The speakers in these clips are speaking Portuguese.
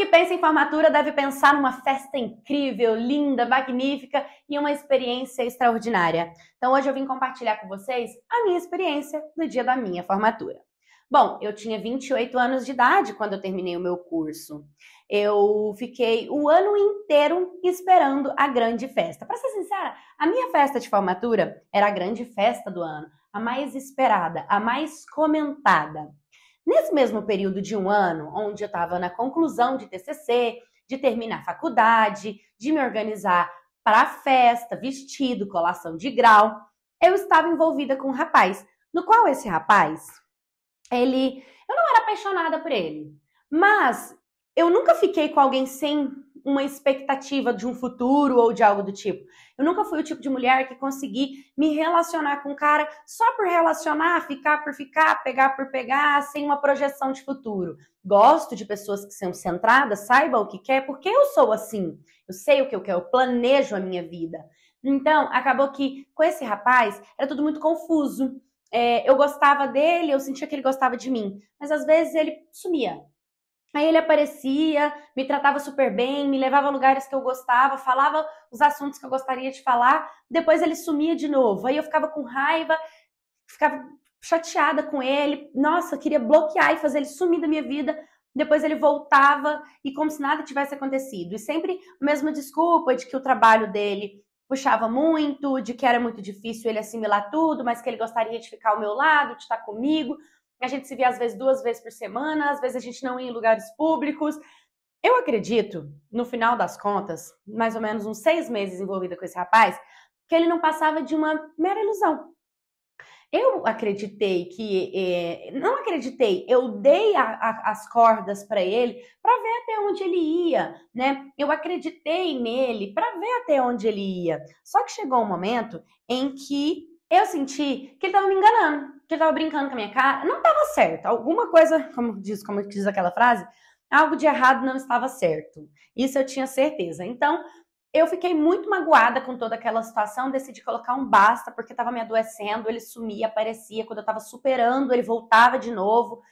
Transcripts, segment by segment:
que pensa em formatura deve pensar numa festa incrível, linda, magnífica e uma experiência extraordinária. Então hoje eu vim compartilhar com vocês a minha experiência no dia da minha formatura. Bom, eu tinha 28 anos de idade quando eu terminei o meu curso. Eu fiquei o ano inteiro esperando a grande festa. Para ser sincera, a minha festa de formatura era a grande festa do ano, a mais esperada, a mais comentada. Nesse mesmo período de um ano, onde eu estava na conclusão de TCC, de terminar a faculdade, de me organizar para a festa, vestido, colação de grau, eu estava envolvida com um rapaz, no qual esse rapaz, ele, eu não era apaixonada por ele, mas eu nunca fiquei com alguém sem uma expectativa de um futuro ou de algo do tipo. Eu nunca fui o tipo de mulher que consegui me relacionar com um cara só por relacionar, ficar por ficar, pegar por pegar, sem uma projeção de futuro. Gosto de pessoas que são centradas, saibam o que quer, porque eu sou assim. Eu sei o que eu quero, eu planejo a minha vida. Então, acabou que com esse rapaz era tudo muito confuso. É, eu gostava dele, eu sentia que ele gostava de mim, mas às vezes ele sumia, Aí ele aparecia, me tratava super bem, me levava a lugares que eu gostava, falava os assuntos que eu gostaria de falar, depois ele sumia de novo. Aí eu ficava com raiva, ficava chateada com ele, nossa, queria bloquear e fazer ele sumir da minha vida. Depois ele voltava e como se nada tivesse acontecido. E sempre a mesma desculpa de que o trabalho dele puxava muito, de que era muito difícil ele assimilar tudo, mas que ele gostaria de ficar ao meu lado, de estar comigo a gente se via às vezes duas vezes por semana, às vezes a gente não ia em lugares públicos. Eu acredito, no final das contas, mais ou menos uns seis meses envolvida com esse rapaz, que ele não passava de uma mera ilusão. Eu acreditei que. É, não acreditei, eu dei a, a, as cordas para ele para ver até onde ele ia, né? Eu acreditei nele para ver até onde ele ia. Só que chegou um momento em que eu senti que ele tava me enganando, que ele tava brincando com a minha cara. Não tava certo. Alguma coisa, como diz, como diz aquela frase, algo de errado não estava certo. Isso eu tinha certeza. Então, eu fiquei muito magoada com toda aquela situação, decidi colocar um basta, porque tava me adoecendo, ele sumia, aparecia, quando eu tava superando, ele voltava de novo,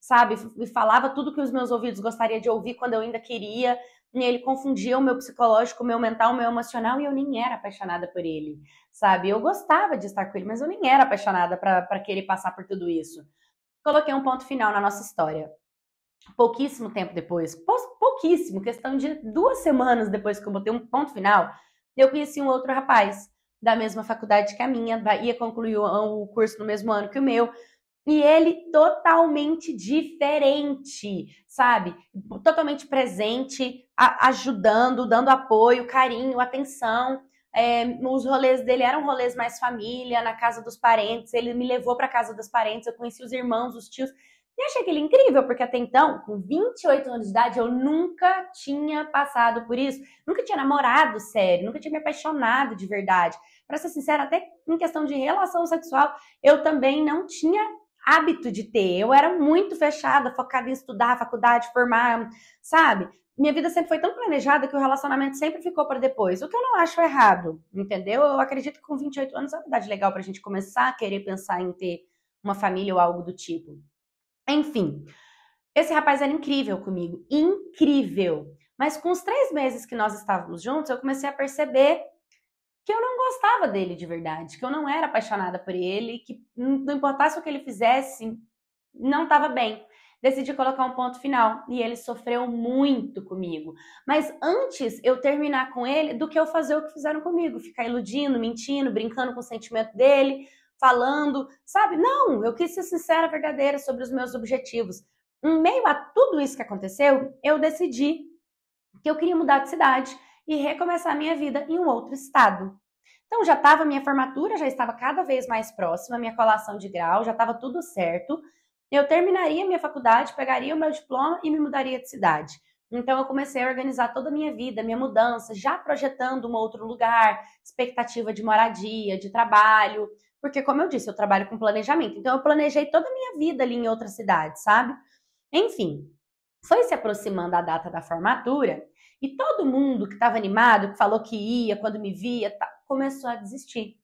sabe? Me falava tudo que os meus ouvidos gostariam de ouvir quando eu ainda queria. E né, ele confundia o meu psicológico, o meu mental, o meu emocional, e eu nem era apaixonada por ele, sabe? Eu gostava de estar com ele, mas eu nem era apaixonada para que ele passar por tudo isso. Coloquei um ponto final na nossa história. Pouquíssimo tempo depois, pouquíssimo, questão de duas semanas depois que eu botei um ponto final, eu conheci um outro rapaz da mesma faculdade que a minha, ia concluir o curso no mesmo ano que o meu, e ele totalmente diferente, sabe? Totalmente presente, ajudando, dando apoio, carinho, atenção. É, os rolês dele eram rolês mais família, na casa dos parentes. Ele me levou para casa dos parentes, eu conheci os irmãos, os tios. E achei aquele incrível, porque até então, com 28 anos de idade, eu nunca tinha passado por isso. Nunca tinha namorado sério, nunca tinha me apaixonado de verdade. Para ser sincera, até em questão de relação sexual, eu também não tinha hábito de ter. Eu era muito fechada, focada em estudar, faculdade, formar, sabe? Minha vida sempre foi tão planejada que o relacionamento sempre ficou para depois. O que eu não acho errado, entendeu? Eu acredito que com 28 anos é uma idade legal para a gente começar a querer pensar em ter uma família ou algo do tipo. Enfim, esse rapaz era incrível comigo, incrível. Mas com os três meses que nós estávamos juntos, eu comecei a perceber que eu não gostava dele de verdade, que eu não era apaixonada por ele, que não importasse o que ele fizesse, não estava bem. Decidi colocar um ponto final e ele sofreu muito comigo. Mas antes eu terminar com ele do que eu fazer o que fizeram comigo, ficar iludindo, mentindo, brincando com o sentimento dele, falando, sabe? Não, eu quis ser sincera, verdadeira sobre os meus objetivos. Em meio a tudo isso que aconteceu, eu decidi que eu queria mudar de cidade e recomeçar minha vida em um outro estado. Então já estava minha formatura, já estava cada vez mais próxima, minha colação de grau, já estava tudo certo. Eu terminaria minha faculdade, pegaria o meu diploma e me mudaria de cidade. Então eu comecei a organizar toda a minha vida, minha mudança, já projetando um outro lugar, expectativa de moradia, de trabalho, porque como eu disse, eu trabalho com planejamento. Então eu planejei toda a minha vida ali em outra cidade, sabe? Enfim, foi se aproximando a data da formatura e todo mundo que estava animado, que falou que ia, quando me via, tá, começou a desistir.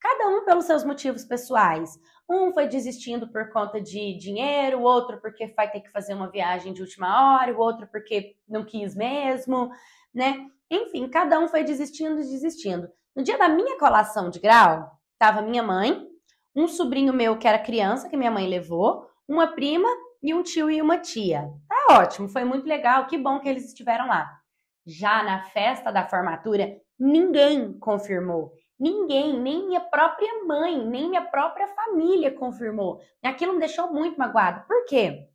Cada um pelos seus motivos pessoais. Um foi desistindo por conta de dinheiro, o outro porque vai ter que fazer uma viagem de última hora, o outro porque não quis mesmo, né? Enfim, cada um foi desistindo e desistindo. No dia da minha colação de grau, estava minha mãe, um sobrinho meu que era criança, que minha mãe levou, uma prima e um tio e uma tia. Tá ótimo, foi muito legal, que bom que eles estiveram lá. Já na festa da formatura, ninguém confirmou. Ninguém, nem minha própria mãe, nem minha própria família confirmou. Aquilo me deixou muito magoado. Por quê?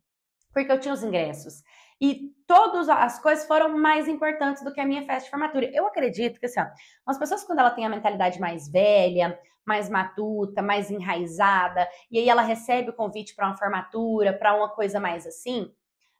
Porque eu tinha os ingressos. E todas as coisas foram mais importantes do que a minha festa de formatura. Eu acredito que, assim, ó, as pessoas, quando ela tem a mentalidade mais velha, mais matuta, mais enraizada, e aí ela recebe o convite para uma formatura, para uma coisa mais assim,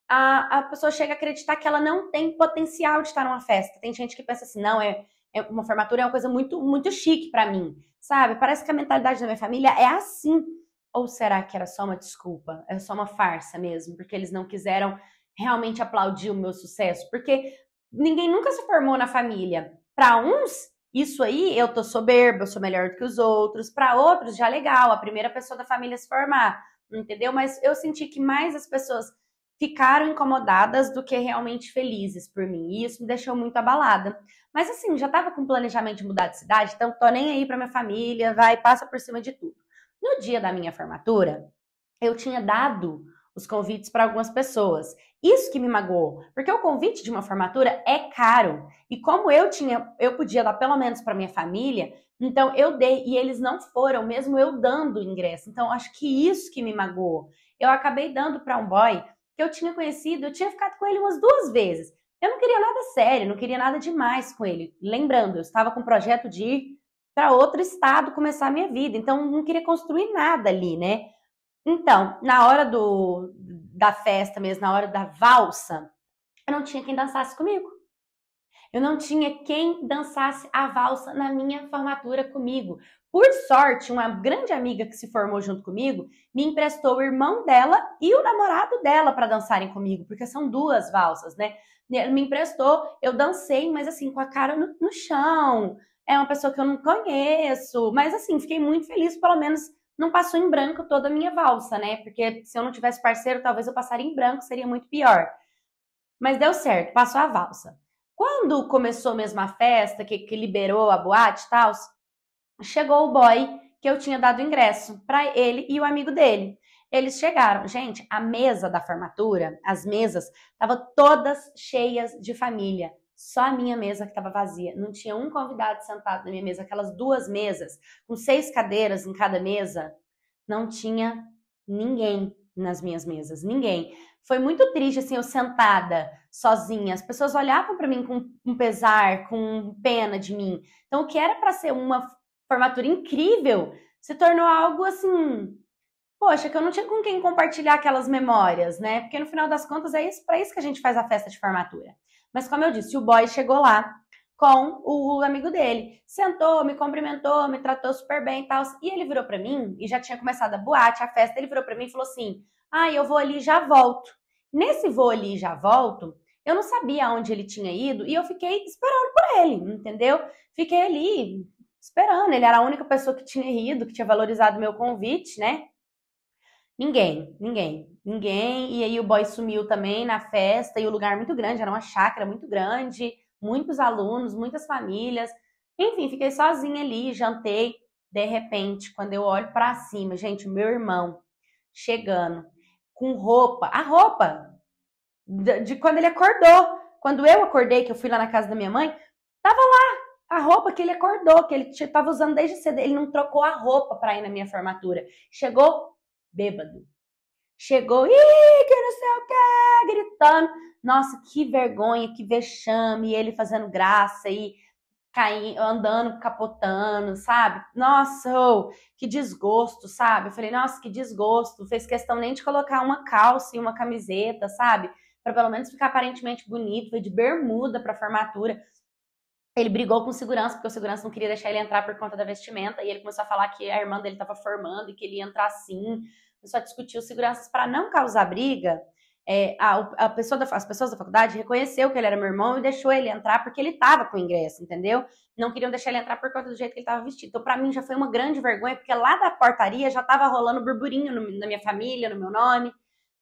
a, a pessoa chega a acreditar que ela não tem potencial de estar numa festa. Tem gente que pensa assim, não, é, é uma formatura é uma coisa muito, muito chique para mim, sabe? Parece que a mentalidade da minha família é assim. Ou será que era só uma desculpa? É só uma farsa mesmo, porque eles não quiseram realmente aplaudir o meu sucesso, porque ninguém nunca se formou na família. Para uns, isso aí, eu tô soberba, eu sou melhor do que os outros. Para outros, já legal, a primeira pessoa da família se formar, entendeu? Mas eu senti que mais as pessoas ficaram incomodadas do que realmente felizes por mim. E isso me deixou muito abalada. Mas assim, já tava com planejamento de mudar de cidade, então tô nem aí para minha família, vai, passa por cima de tudo. No dia da minha formatura, eu tinha dado os convites para algumas pessoas. Isso que me magoou, porque o convite de uma formatura é caro. E como eu tinha, eu podia dar pelo menos para minha família, então eu dei e eles não foram, mesmo eu dando o ingresso. Então acho que isso que me magoou. Eu acabei dando para um boy que eu tinha conhecido, eu tinha ficado com ele umas duas vezes. Eu não queria nada sério, não queria nada demais com ele. Lembrando, eu estava com o projeto de ir para outro estado começar a minha vida, então não queria construir nada ali, né? Então, na hora do, da festa mesmo, na hora da valsa, eu não tinha quem dançasse comigo. Eu não tinha quem dançasse a valsa na minha formatura comigo. Por sorte, uma grande amiga que se formou junto comigo me emprestou o irmão dela e o namorado dela para dançarem comigo, porque são duas valsas, né? Ele me emprestou, eu dancei, mas assim, com a cara no, no chão. É uma pessoa que eu não conheço, mas assim, fiquei muito feliz, pelo menos não passou em branco toda a minha valsa, né? Porque se eu não tivesse parceiro, talvez eu passaria em branco, seria muito pior. Mas deu certo, passou a valsa. Quando começou mesmo a festa, que, que liberou a boate e tal, chegou o boy que eu tinha dado ingresso para ele e o amigo dele. Eles chegaram. Gente, a mesa da formatura, as mesas, estavam todas cheias de família só a minha mesa que estava vazia. Não tinha um convidado sentado na minha mesa. Aquelas duas mesas, com seis cadeiras em cada mesa, não tinha ninguém nas minhas mesas. Ninguém. Foi muito triste, assim, eu sentada, sozinha. As pessoas olhavam para mim com um pesar, com pena de mim. Então, o que era para ser uma formatura incrível se tornou algo assim. Poxa, que eu não tinha com quem compartilhar aquelas memórias, né? Porque no final das contas é isso para isso que a gente faz a festa de formatura. Mas como eu disse, o boy chegou lá com o amigo dele. Sentou, me cumprimentou, me tratou super bem e tal. E ele virou para mim, e já tinha começado a boate, a festa, ele virou para mim e falou assim: "Ah, eu vou ali e já volto". Nesse vou ali e já volto, eu não sabia onde ele tinha ido e eu fiquei esperando por ele, entendeu? Fiquei ali esperando. Ele era a única pessoa que tinha ido, que tinha valorizado meu convite, né? Ninguém, ninguém, ninguém. E aí o boy sumiu também na festa e o lugar muito grande, era uma chácara muito grande, muitos alunos, muitas famílias. Enfim, fiquei sozinha ali, jantei. De repente, quando eu olho para cima, gente, meu irmão chegando com roupa, a roupa de, quando ele acordou. Quando eu acordei, que eu fui lá na casa da minha mãe, tava lá a roupa que ele acordou, que ele tava usando desde cedo. Ele não trocou a roupa para ir na minha formatura. Chegou bêbado. Chegou, ih, que não sei o que, gritando. Nossa, que vergonha, que vexame. ele fazendo graça e caindo, andando, capotando, sabe? Nossa, oh, que desgosto, sabe? Eu falei, nossa, que desgosto. Fez questão nem de colocar uma calça e uma camiseta, sabe? Para pelo menos ficar aparentemente bonito. Foi de bermuda para formatura ele brigou com o segurança, porque o segurança não queria deixar ele entrar por conta da vestimenta, e ele começou a falar que a irmã dele estava formando e que ele ia entrar assim. Começou a discutir os seguranças para não causar briga. É, a, a pessoa da, as pessoas da faculdade reconheceu que ele era meu irmão e deixou ele entrar porque ele estava com ingresso, entendeu? Não queriam deixar ele entrar por conta do jeito que ele estava vestido. Então, para mim, já foi uma grande vergonha, porque lá da portaria já estava rolando burburinho no, na minha família, no meu nome.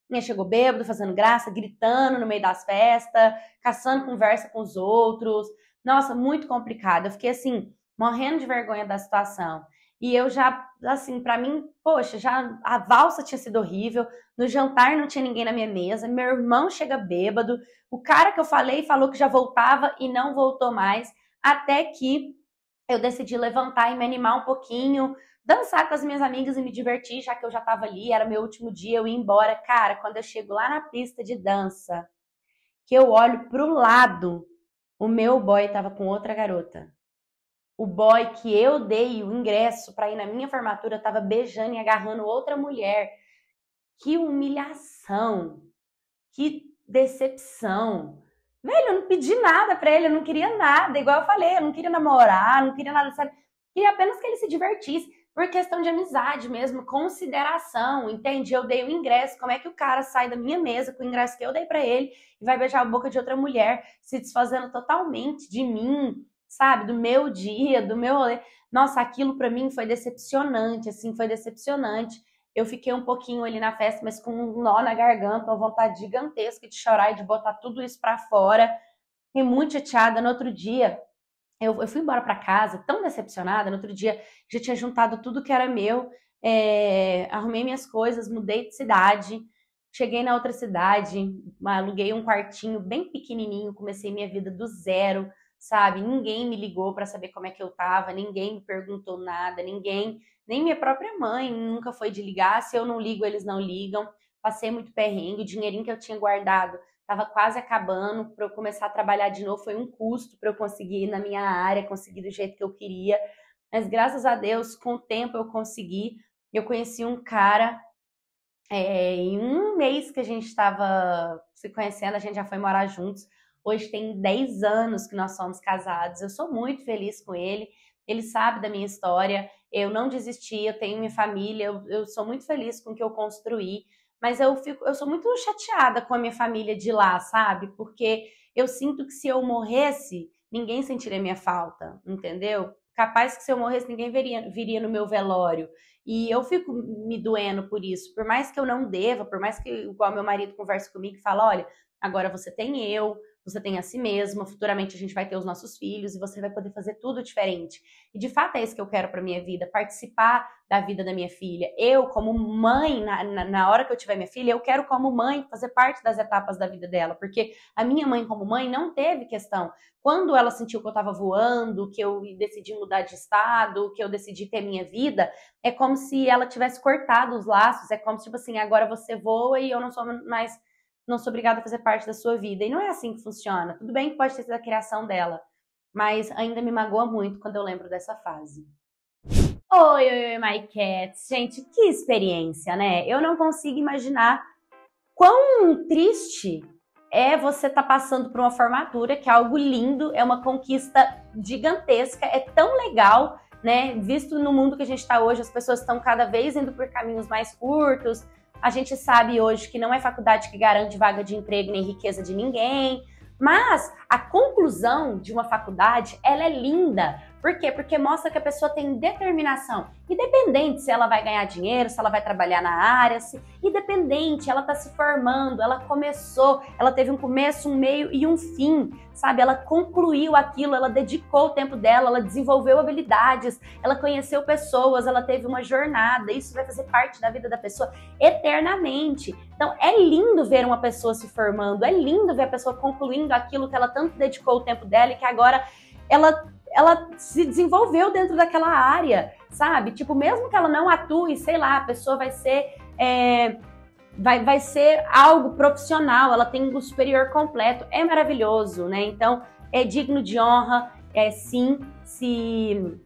Minha chegou bêbado, fazendo graça, gritando no meio das festas, caçando conversa com os outros. Nossa, muito complicado. Eu fiquei assim, morrendo de vergonha da situação. E eu já, assim, para mim, poxa, já a valsa tinha sido horrível, no jantar não tinha ninguém na minha mesa, meu irmão chega bêbado, o cara que eu falei falou que já voltava e não voltou mais, até que eu decidi levantar e me animar um pouquinho, dançar com as minhas amigas e me divertir, já que eu já tava ali, era meu último dia, eu ia embora. Cara, quando eu chego lá na pista de dança, que eu olho pro lado, o meu boy estava com outra garota. O boy que eu dei o ingresso para ir na minha formatura estava beijando e agarrando outra mulher. Que humilhação! Que decepção! Velho, eu não pedi nada para ele, eu não queria nada. Igual eu falei, eu não queria namorar, não queria nada, sabe? Queria apenas que ele se divertisse por questão de amizade mesmo, consideração, entende? Eu dei o ingresso, como é que o cara sai da minha mesa com o ingresso que eu dei para ele e vai beijar a boca de outra mulher, se desfazendo totalmente de mim, sabe? Do meu dia, do meu. Nossa, aquilo para mim foi decepcionante, assim, foi decepcionante. Eu fiquei um pouquinho ali na festa, mas com um nó na garganta, uma vontade gigantesca de chorar e de botar tudo isso para fora. Fiquei muito chateada no outro dia. Eu, eu fui embora para casa tão decepcionada. No outro dia já tinha juntado tudo que era meu, é, arrumei minhas coisas, mudei de cidade. Cheguei na outra cidade, aluguei um quartinho bem pequenininho, comecei minha vida do zero, sabe? Ninguém me ligou para saber como é que eu tava, ninguém me perguntou nada, ninguém, nem minha própria mãe nunca foi de ligar, se eu não ligo, eles não ligam. Passei muito perrengue, o dinheirinho que eu tinha guardado estava quase acabando para eu começar a trabalhar de novo. Foi um custo para eu conseguir ir na minha área, conseguir do jeito que eu queria. Mas graças a Deus, com o tempo eu consegui. Eu conheci um cara é, em um mês que a gente estava se conhecendo, a gente já foi morar juntos. Hoje tem 10 anos que nós somos casados. Eu sou muito feliz com ele. Ele sabe da minha história. Eu não desisti, eu tenho minha família. Eu, eu sou muito feliz com o que eu construí mas eu fico, eu sou muito chateada com a minha família de lá, sabe? Porque eu sinto que se eu morresse, ninguém sentiria minha falta, entendeu? Capaz que se eu morresse, ninguém viria, viria no meu velório. E eu fico me doendo por isso. Por mais que eu não deva, por mais que, igual meu marido converse comigo e fala: olha, agora você tem eu, você tem a si mesma, futuramente a gente vai ter os nossos filhos e você vai poder fazer tudo diferente. E de fato é isso que eu quero para minha vida, participar da vida da minha filha. Eu, como mãe, na, na, na, hora que eu tiver minha filha, eu quero, como mãe, fazer parte das etapas da vida dela, porque a minha mãe, como mãe, não teve questão. Quando ela sentiu que eu estava voando, que eu decidi mudar de estado, que eu decidi ter minha vida, é como se ela tivesse cortado os laços, é como se, tipo assim, agora você voa e eu não sou mais não sou obrigada a fazer parte da sua vida. E não é assim que funciona. Tudo bem que pode ter sido a criação dela, mas ainda me magoa muito quando eu lembro dessa fase. Oi, oi, oi, my cats. Gente, que experiência, né? Eu não consigo imaginar quão triste é você estar tá passando por uma formatura, que é algo lindo, é uma conquista gigantesca, é tão legal, né? Visto no mundo que a gente está hoje, as pessoas estão cada vez indo por caminhos mais curtos, a gente sabe hoje que não é faculdade que garante vaga de emprego nem riqueza de ninguém, mas a conclusão de uma faculdade, ela é linda, por quê? Porque mostra que a pessoa tem determinação. Independente se ela vai ganhar dinheiro, se ela vai trabalhar na área, se... independente, ela está se formando, ela começou, ela teve um começo, um meio e um fim, sabe? Ela concluiu aquilo, ela dedicou o tempo dela, ela desenvolveu habilidades, ela conheceu pessoas, ela teve uma jornada. Isso vai fazer parte da vida da pessoa eternamente. Então é lindo ver uma pessoa se formando, é lindo ver a pessoa concluindo aquilo que ela tanto dedicou o tempo dela e que agora ela ela se desenvolveu dentro daquela área, sabe? Tipo, mesmo que ela não atue, sei lá, a pessoa vai ser. É, vai, vai ser algo profissional, ela tem o superior completo, é maravilhoso, né? Então, é digno de honra, é sim, se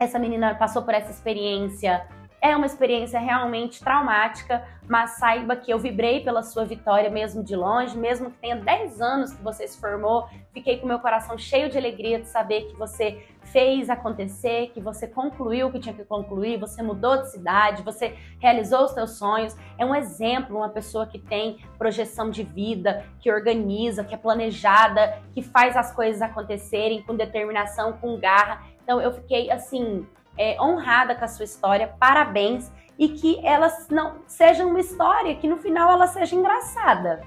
essa menina passou por essa experiência, é uma experiência realmente traumática, mas saiba que eu vibrei pela sua vitória mesmo de longe, mesmo que tenha 10 anos que você se formou, fiquei com meu coração cheio de alegria de saber que você fez acontecer, que você concluiu o que tinha que concluir, você mudou de cidade, você realizou os seus sonhos. É um exemplo, uma pessoa que tem projeção de vida, que organiza, que é planejada, que faz as coisas acontecerem com determinação, com garra. Então eu fiquei assim é, honrada com a sua história, parabéns e que ela não seja uma história que no final ela seja engraçada.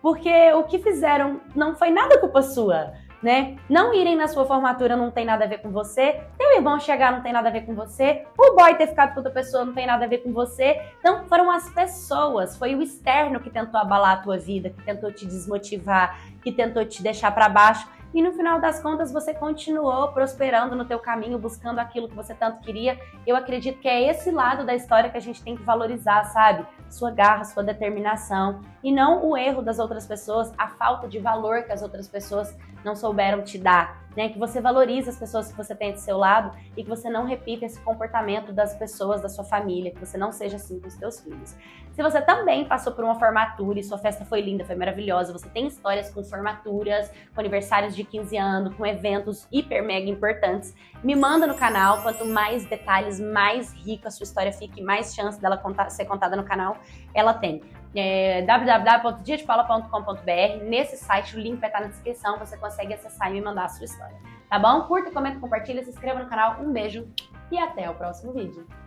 Porque o que fizeram não foi nada culpa sua, né? Não irem na sua formatura não tem nada a ver com você, teu irmão chegar não tem nada a ver com você, o boy ter ficado com outra pessoa não tem nada a ver com você. Então foram as pessoas, foi o externo que tentou abalar a tua vida, que tentou te desmotivar, que tentou te deixar para baixo e no final das contas você continuou prosperando no teu caminho, buscando aquilo que você tanto queria. Eu acredito que é esse lado da história que a gente tem que valorizar, sabe? Sua garra, sua determinação e não o erro das outras pessoas, a falta de valor que as outras pessoas não souberam te dar, né? Que você valorize as pessoas que você tem do seu lado e que você não repita esse comportamento das pessoas da sua família, que você não seja assim com os seus filhos. Se você também passou por uma formatura e sua festa foi linda, foi maravilhosa, você tem histórias com formaturas, com aniversários de 15 anos, com eventos hiper mega importantes, me manda no canal. Quanto mais detalhes, mais rica a sua história fique, mais chance dela contar, ser contada no canal ela tem é, Nesse site, o link vai estar na descrição, você consegue acessar e me mandar a sua história. Tá bom? Curta, comenta, compartilha, se inscreva no canal. Um beijo e até o próximo vídeo.